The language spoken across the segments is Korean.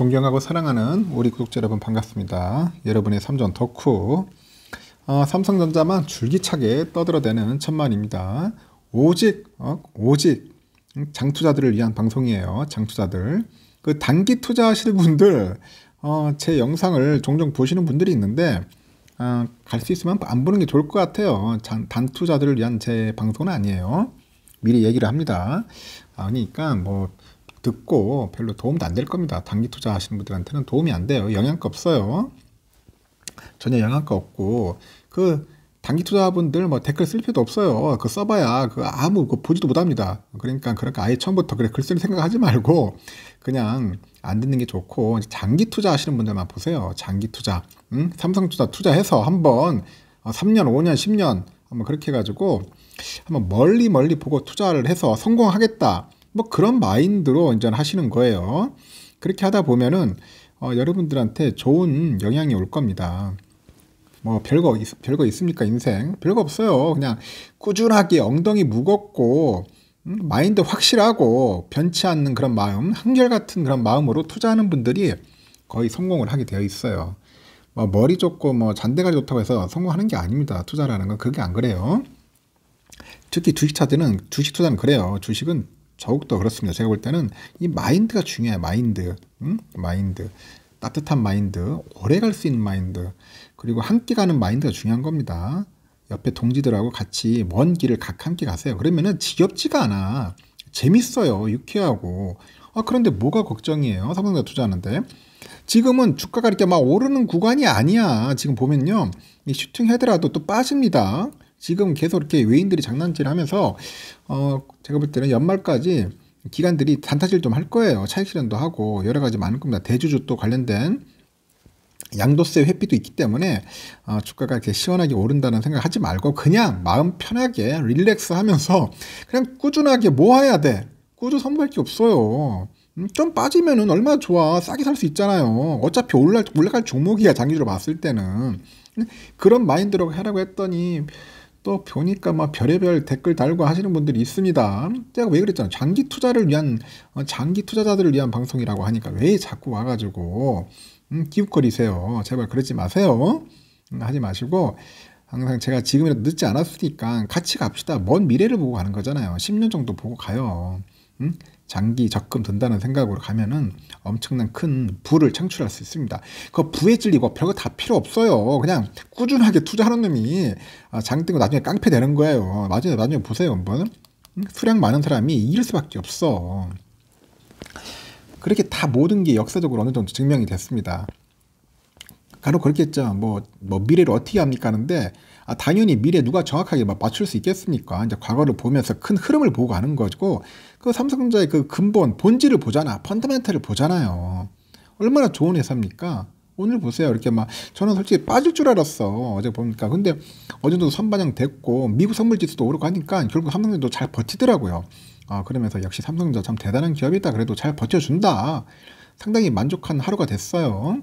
존경하고 사랑하는 우리 구독자 여러분 반갑습니다. 여러분의 삼전 덕후 어, 삼성전자만 줄기차게 떠들어대는 천만입니다. 오직 어, 오직 장투자들을 위한 방송이에요. 장투자들 그 단기 투자하실 분들 어, 제 영상을 종종 보시는 분들이 있는데 어, 갈수 있으면 안 보는 게 좋을 것 같아요. 장, 단투자들을 위한 제 방송은 아니에요. 미리 얘기를 합니다. 아니니까 뭐 듣고 별로 도움도 안 될 겁니다. 단기 투자하시는 분들한테는 도움이 안 돼요. 영향가 없어요. 전혀 영향가 없고 그 단기 투자분들 뭐 댓글 쓸 필요도 없어요. 그 써봐야 그 아무 그 보지도 못합니다. 그러니까 그러니까 아예 처음부터 그래 글쓸 생각하지 말고 그냥 안 듣는 게 좋고 장기 투자하시는 분들만 보세요. 장기 투자, 응? 삼성투자 투자해서 한번 3년, 어, 5년, 10년 한번 그렇게 해가지고 한번 멀리 멀리 보고 투자를 해서 성공하겠다. 뭐 그런 마인드로 이전하시는 거예요. 그렇게 하다 보면은 어, 여러분들한테 좋은 영향이 올 겁니다. 뭐 별거 있, 별거 있습니까 인생? 별거 없어요. 그냥 꾸준하게 엉덩이 무겁고 음, 마인드 확실하고 변치 않는 그런 마음, 한결같은 그런 마음으로 투자하는 분들이 거의 성공을 하게 되어 있어요. 뭐 머리 좋고 뭐 잔대가 좋다고 해서 성공하는 게 아닙니다. 투자라는 건 그게 안 그래요. 특히 주식 차트는 주식 투자는 그래요. 주식은 저욱더 그렇습니다. 제가 볼 때는 이 마인드가 중요해요. 마인드. 응? 마인드. 따뜻한 마인드, 오래 갈 수 있는 마인드, 그리고 함께 가는 마인드가 중요한 겁니다. 옆에 동지들하고 같이 먼 길을 각 함께 가세요. 그러면은 지겹지가 않아. 재밌어요. 유쾌하고. 아, 그런데 뭐가 걱정이에요? 삼성전자 투자하는데. 지금은 주가가 이렇게 막 오르는 구간이 아니야. 지금 보면요. 이 슈팅 헤드라도 또 빠집니다. 지금 계속 이렇게 외인들이 장난질 하면서 어 제가 볼 때는 연말까지 기관들이 단타질 좀 할 거예요. 차익 실현도 하고 여러 가지 많은 겁니다. 대주주 또 관련된 양도세 회피도 있기 때문에 어, 주가가 이렇게 시원하게 오른다는 생각하지 말고 그냥 마음 편하게 릴렉스 하면서 그냥 꾸준하게 모아야 돼. 꾸준 선물할게 없어요. 음, 좀 빠지면은 얼마나 좋아. 싸게 살 수 있잖아요. 어차피 올라, 올라갈 종목이야. 장기적으로 봤을 때는. 음, 그런 마인드로 하라고 했더니 또 보니까 막 별의별 댓글 달고 하시는 분들이 있습니다. 제가 왜 그랬잖아요. 장기 투자를 위한 어, 장기 투자자들을 위한 방송이라고 하니까 왜 자꾸 와가지고 음, 기웃거리세요. 제발 그러지 마세요. 음, 하지 마시고 항상 제가 지금이라도 늦지 않았으니까 같이 갑시다. 먼 미래를 보고 가는 거잖아요. 10년 정도 보고 가요. 음? 장기 적금 든다는 생각으로 가면은 엄청난 큰 부를 창출할 수 있습니다. 그 부에 찔리고 별거 다 필요 없어요. 그냥 꾸준하게 투자하는 놈이 아, 장등고 나중에 깡패 되는 거예요. 나중에 나중에 보세요 한번 수량 많은 사람이 이길 수밖에 없어. 그렇게 다 모든 게 역사적으로 어느 정도 증명이 됐습니다. 간혹 그렇겠죠. 뭐, 뭐 미래를 어떻게 합니까 하는데 아, 당연히 미래 누가 정확하게 맞출 수 있겠습니까? 이제 과거를 보면서 큰 흐름을 보고 가는 거고 그 삼성전자의 그 근본 본질을 보잖아. 펀더멘탈을 보잖아요. 얼마나 좋은 회사입니까? 오늘 보세요. 이렇게 막 저는 솔직히 빠질 줄 알았어. 어제 보니까. 근데 어느 정도 선반영 됐고 미국 선물 지수도 오르고 하니까 결국 삼성전자도 잘 버티더라고요. 아, 그러면서 역시 삼성전자 참 대단한 기업이다. 그래도 잘 버텨준다. 상당히 만족한 하루가 됐어요.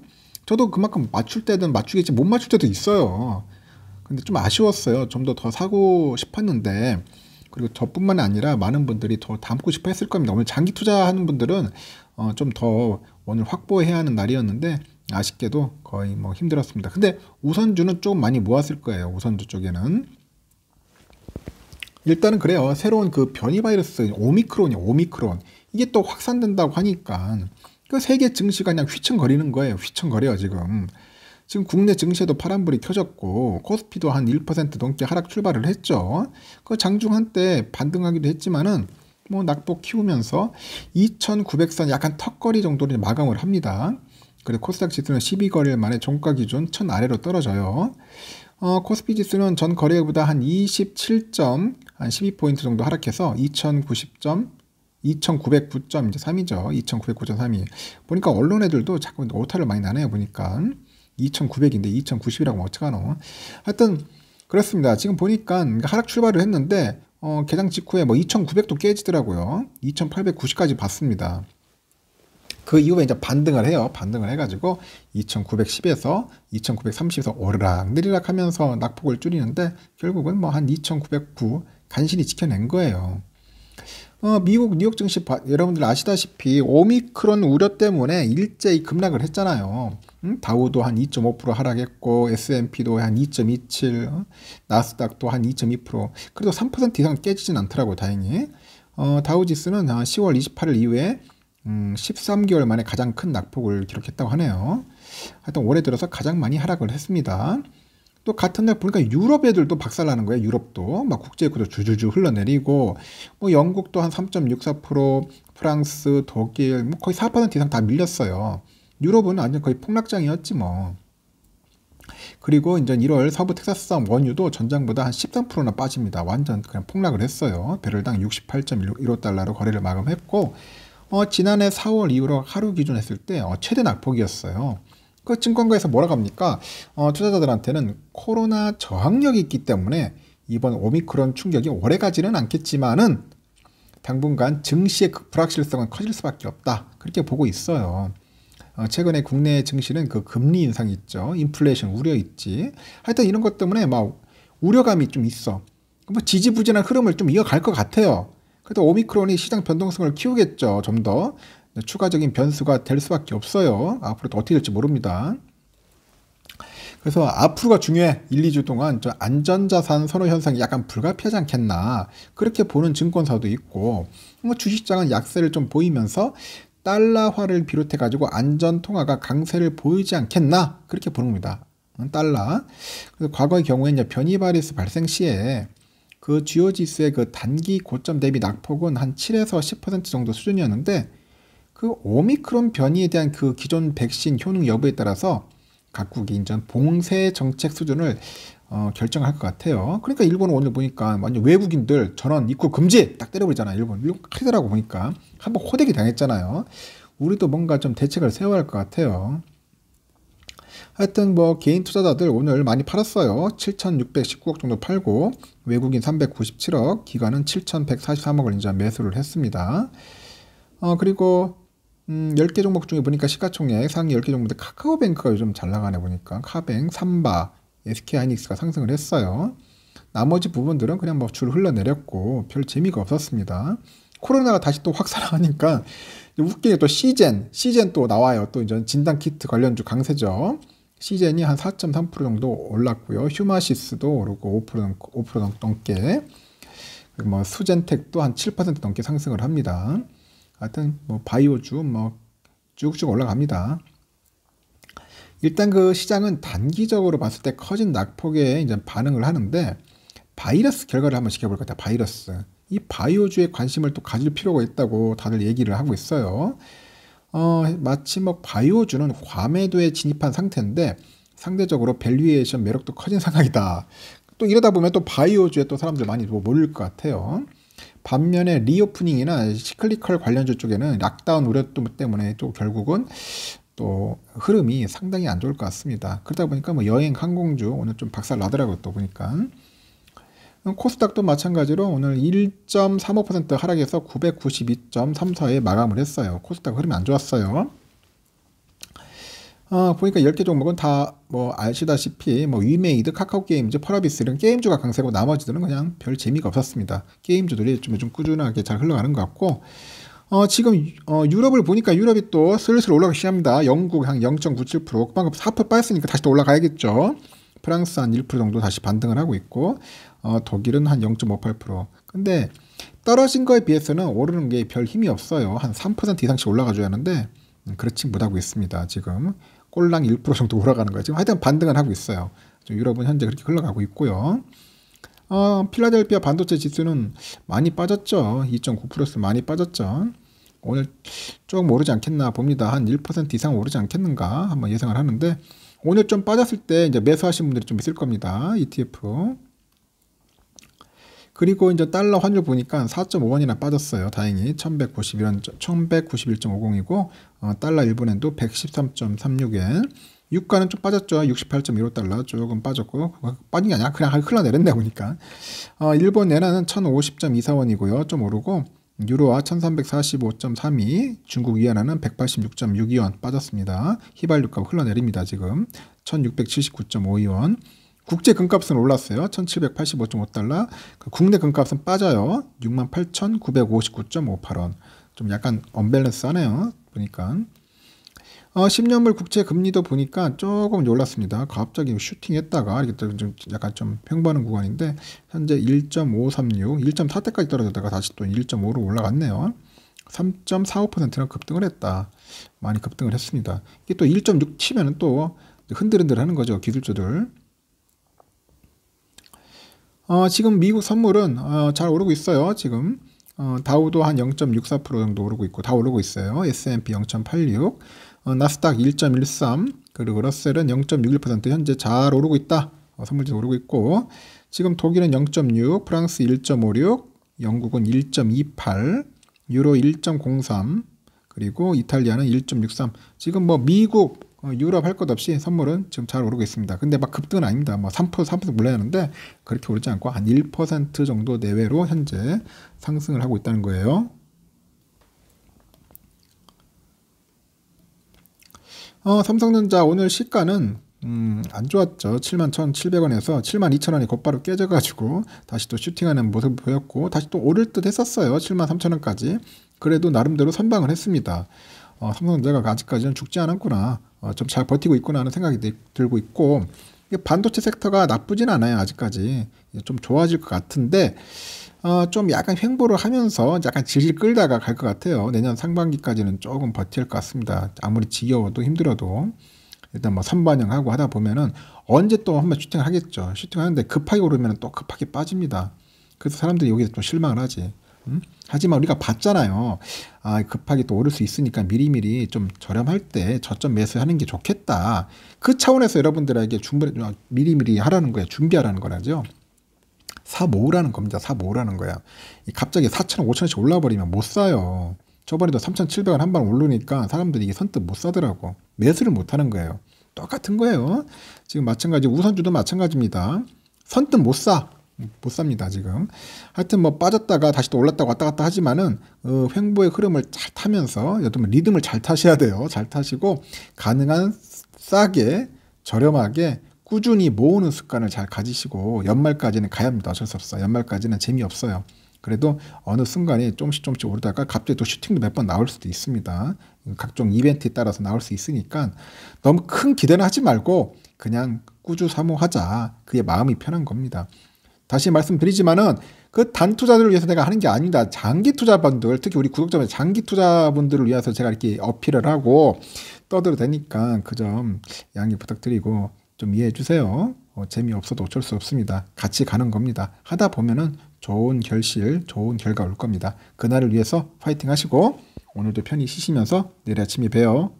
저도 그만큼 맞출 때든 맞추겠지 못 맞출 때도 있어요. 근데 좀 아쉬웠어요. 좀 더 더 사고 싶었는데 그리고 저뿐만 아니라 많은 분들이 더 담고 싶어 했을 겁니다. 오늘 장기 투자하는 분들은 어, 좀 더 오늘 확보해야 하는 날이었는데 아쉽게도 거의 뭐 힘들었습니다. 근데 우선주는 조금 많이 모았을 거예요. 우선주 쪽에는 일단은 그래요. 새로운 그 변이 바이러스 오미크론이 오미크론 이게 또 확산된다고 하니까 그 세계 증시가 그냥 휘청거리는 거예요. 휘청거려 지금. 지금 국내 증시에도 파란불이 켜졌고 코스피도 한 1% 넘게 하락 출발을 했죠. 그 장중 한때 반등하기도 했지만은 뭐 낙폭 키우면서 2,900선 약간 턱걸이 정도로 마감을 합니다. 그리고 코스닥 지수는 12거래일 만에 종가 기준 1,000 아래로 떨어져요. 어, 코스피 지수는 전 거래일보다 한 27점, 한 12포인트 정도 하락해서 2,090점 2,909.3이죠. 2,909.3이. 보니까 언론 애들도 자꾸 오타를 많이 나네요. 보니까 2,900인데 2,090이라고 어떡하노. 하여튼 그렇습니다. 지금 보니까 그러니까 하락 출발을 했는데 어, 개장 직후에 뭐 2,900도 깨지더라고요. 2,890까지 봤습니다. 그 이후에 이제 반등을 해요. 반등을 해가지고 2,910에서 2,930에서 오르락 내리락 하면서 낙폭을 줄이는데 결국은 뭐 한 2,909 간신히 지켜낸 거예요. 어, 미국 뉴욕 증시 바, 여러분들 아시다시피 오미크론 우려 때문에 일제히 급락을 했잖아요. 음? 다우도 한 2.5% 하락했고 S&P도 한 2.27, 어? 나스닥도 한 2.2%. 그래도 3% 이상 깨지진 않더라고요, 다행히. 어, 다우지수는 10월 28일 이후에 음, 13개월 만에 가장 큰 낙폭을 기록했다고 하네요. 하여튼 올해 들어서 가장 많이 하락을 했습니다. 또 같은 날 보니까 유럽 애들도 박살나는 거예요. 유럽도 막 국제유가도 주주주 흘러내리고 뭐 영국도 한 3.64% 프랑스, 독일 뭐 거의 4% 이상 다 밀렸어요. 유럽은 완전 거의 폭락장이었지 뭐. 그리고 이제 1월 서부 텍사스산 원유도 전장보다 한 13%나 빠집니다. 완전 그냥 폭락을 했어요. 배럴당 68.15달러로 거래를 마감했고 어, 지난해 4월 이후로 하루 기준했을 때 어, 최대 낙폭이었어요. 그 증권가에서 뭐라고 합니까? 어, 투자자들한테는 코로나 저항력이 있기 때문에 이번 오미크론 충격이 오래가지는 않겠지만은 당분간 증시의 그 불확실성은 커질 수밖에 없다. 그렇게 보고 있어요. 어, 최근에 국내 증시는 그 금리 인상 있죠. 인플레이션 우려 있지. 하여튼 이런 것 때문에 막 우려감이 좀 있어. 뭐 지지부진한 흐름을 좀 이어갈 것 같아요. 그래도 오미크론이 시장 변동성을 키우겠죠. 좀 더. 추가적인 변수가 될 수밖에 없어요. 앞으로도 어떻게 될지 모릅니다. 그래서 앞으로가 중요해. 1, 2주 동안 저 안전자산 선호 현상이 약간 불가피하지 않겠나. 그렇게 보는 증권사도 있고, 뭐 주식장은 약세를 좀 보이면서 달러화를 비롯해가지고 안전통화가 강세를 보이지 않겠나. 그렇게 보는 겁니다. 음, 달러. 그래서 과거의 경우에 이제 변이 바이러스 발생 시에 그 주요 지수의 그 단기 고점 대비 낙폭은 한 7에서 10% 정도 수준이었는데, 그 오미크론 변이에 대한 그 기존 백신 효능 여부에 따라서 각국이 인전 봉쇄 정책 수준을 어, 결정할 것 같아요. 그러니까 일본은 오늘 보니까 완전 외국인들 전원 입국 금지 딱 때려버리잖아. 일본 일본 크더라고 보니까 한번 호되게 당했잖아요. 우리도 뭔가 좀 대책을 세워야 할 것 같아요. 하여튼 뭐 개인 투자자들 오늘 많이 팔았어요. 7,619억 정도 팔고 외국인 397억, 기관은 7,143억을 이제 매수를 했습니다. 어 그리고 음, 10개 종목 중에 보니까 시가총액 상위 10개 종목인데 카카오뱅크가 요즘 잘 나가네 보니까 카뱅, 삼바, SK하이닉스가 상승을 했어요. 나머지 부분들은 그냥 뭐 줄 흘러내렸고 별 재미가 없었습니다. 코로나가 다시 또 확산하니까 웃기게 또 시젠, 시젠 또 나와요. 또 이제 진단키트 관련주 강세죠. 시젠이 한 4.3% 정도 올랐고요. 휴마시스도 오르고 5% 5% 넘게 그뭐 수젠텍도 한 7% 넘게 상승을 합니다. 하여튼 뭐 바이오주 뭐 쭉쭉 올라갑니다. 일단 그 시장은 단기적으로 봤을 때 커진 낙폭에 이제 반응을 하는데 바이러스 결과를 한번 지켜볼 것 같아요. 바이러스. 이 바이오주에 관심을 또 가질 필요가 있다고 다들 얘기를 하고 있어요. 어, 마치 뭐 바이오주는 과매도에 진입한 상태인데 상대적으로 밸류에이션 매력도 커진 상황이다. 또 이러다 보면 또 바이오주에 또 사람들 많이 뭐 몰릴 것 같아요. 반면에 리오프닝이나 시클리컬 관련주 쪽에는 락다운 우려 때문에 또 결국은 또 흐름이 상당히 안 좋을 것 같습니다. 그러다 보니까 뭐 여행 항공주 오늘 좀 박살 나더라고요. 또 보니까 음, 코스닥도 마찬가지로 오늘 1.35% 하락해서 992.34에 마감을 했어요. 코스닥 흐름이 안 좋았어요. 아, 보니까 10개 종목은 다 뭐 아시다시피 뭐 위메이드, 카카오게임즈, 펄어비스 이런 게임주가 강세고 나머지들은 그냥 별 재미가 없었습니다. 게임주들이 좀요 꾸준하게 잘 흘러가는 것 같고 어, 지금 어, 유럽을 보니까 유럽이 또 슬슬 올라가기 시작합니다. 영국 한 0.97%, 방금 4% 빠졌으니까 다시 또 올라가야겠죠. 프랑스 한 1% 정도 다시 반등을 하고 있고 어, 독일은 한 0.58%. 근데 떨어진 거에 비해서는 오르는 게 별 힘이 없어요. 한 3% 이상씩 올라가줘야 하는데 음, 그렇지 못하고 있습니다. 지금 꼴랑 1% 정도 올라가는 거예요. 지금 하여튼 반등을 하고 있어요. 유럽은 현재 그렇게 흘러가고 있고요. 어, 필라델피아 반도체 지수는 많이 빠졌죠. 2.9% 많이 빠졌죠. 오늘 조금 오르지 않겠나 봅니다. 한 1% 이상 오르지 않겠는가 한번 예상을 하는데 오늘 좀 빠졌을 때 이제 매수하신 분들이 좀 있을 겁니다. ETF. 그리고 이제 달러 환율 보니까 4.5원이나 빠졌어요. 다행히 1191원, 1191.50이고 어, 달러 일본엔도 113.36엔. 유가는 좀 빠졌죠. 68.15달러 조금 빠졌고 빠진 게 아니라 그냥 흘러 내렸네 보니까. 어, 일본 엔화는 1050.24원이고요. 좀 오르고 유로와 1345.32, 중국 위안화는 186.62원 빠졌습니다. 휘발유가 흘러내립니다. 지금 1679.52원. 국제 금값은 올랐어요. 1785.5달러. 그 국내 금값은 빠져요. 68,959.58원. 좀 약간 언밸런스하네요. 보니까. 어, 10년물 국채 금리도 보니까 조금 올랐습니다. 갑자기 슈팅했다가 이렇게 좀 약간 좀 평범한 구간인데 현재 1.536, 1.4대까지 떨어졌다가 다시 또 1.5로 올라갔네요. 3.45%는 급등을 했다. 많이 급등을 했습니다. 이게 또1.6 치면은 또 흔들흔들 하는 거죠. 기술주들. 어, 지금 미국 선물은 어, 잘 오르고 있어요. 지금 어, 다우도 한 0.64% 정도 오르고 있고 다 오르고 있어요. S&P 0.86, 어, 나스닥 1.13, 그리고 러셀은 0.61% 현재 잘 오르고 있다. 어, 선물도 오르고 있고 지금 독일은 0.6, 프랑스 1.56, 영국은 1.28, 유로 1.03, 그리고 이탈리아는 1.63. 지금 뭐 미국, 어, 유럽 할 것 없이 선물은 지금 잘 오르고 있습니다. 근데 막 급등은 아닙니다. 뭐 3%, 3%몰라야 하는데 그렇게 오르지 않고 한 1% 정도 내외로 현재 상승을 하고 있다는 거예요. 어, 삼성전자 오늘 시가는 음, 안 좋았죠. 71,700원에서 72,000원이 곧바로 깨져가지고 다시 또 슈팅하는 모습을 보였고 다시 또 오를 듯 했었어요. 73,000원까지. 그래도 나름대로 선방을 했습니다. 어, 삼성전자가 아직까지는 죽지 않았구나. 어, 좀 잘 버티고 있구나 하는 생각이 들고 있고 반도체 섹터가 나쁘진 않아요 아직까지 좀 좋아질 것 같은데 어, 좀 약간 횡보를 하면서 약간 질질 끌다가 갈 것 같아요 내년 상반기까지는 조금 버틸 것 같습니다 아무리 지겨워도 힘들어도 일단 뭐 선반영하고 하다 보면은 언제 또 한번 슈팅 하겠죠 슈팅하는데 급하게 오르면 또 급하게 빠집니다 그래서 사람들이 여기서 좀 실망을 하지 음? 하지만 우리가 봤잖아요. 아, 급하게 또 오를 수 있으니까 미리미리 좀 저렴할 때 저점 매수하는 게 좋겠다. 그 차원에서 여러분들에게 준비, 미리미리 하라는 거예요. 준비하라는 거라죠. 사 모으라는 겁니다. 사 모으라는 거야. 갑자기 4천원5천원씩 올라버리면 못 사요. 저번에도 3,700원 한 번 오르니까 사람들이 이게 선뜻 못 사더라고. 매수를 못 하는 거예요. 똑같은 거예요. 지금 마찬가지, 우선주도 마찬가지입니다. 선뜻 못 사. 못 삽니다 지금 하여튼 뭐 빠졌다가 다시 또 올랐다 왔다 갔다 하지만은 어, 횡보의 흐름을 잘 타면서 여튼 리듬을 잘 타셔야 돼요 잘 타시고 가능한 싸게 저렴하게 꾸준히 모으는 습관을 잘 가지시고 연말까지는 가야 합니다 어쩔 수 없어 요 연말까지는 재미없어요 그래도 어느 순간에 조금씩 조금씩 오르다가 갑자기 또 슈팅도 몇 번 나올 수도 있습니다 각종 이벤트에 따라서 나올 수 있으니까 너무 큰 기대는 하지 말고 그냥 꾸주 사모하자 그게 마음이 편한 겁니다 다시 말씀드리지만은 그 단투자들을 위해서 내가 하는 게아니다 장기 투자분들, 특히 우리 구독자분 장기 투자분들을 위해서 제가 이렇게 어필을 하고 떠들어 대니까 그 점 양해 부탁드리고 좀 이해해 주세요. 어, 재미없어도 어쩔 수 없습니다. 같이 가는 겁니다. 하다 보면은 좋은 결실, 좋은 결과 올 겁니다. 그날을 위해서 파이팅 하시고 오늘도 편히 쉬시면서 내일 아침에 봬요.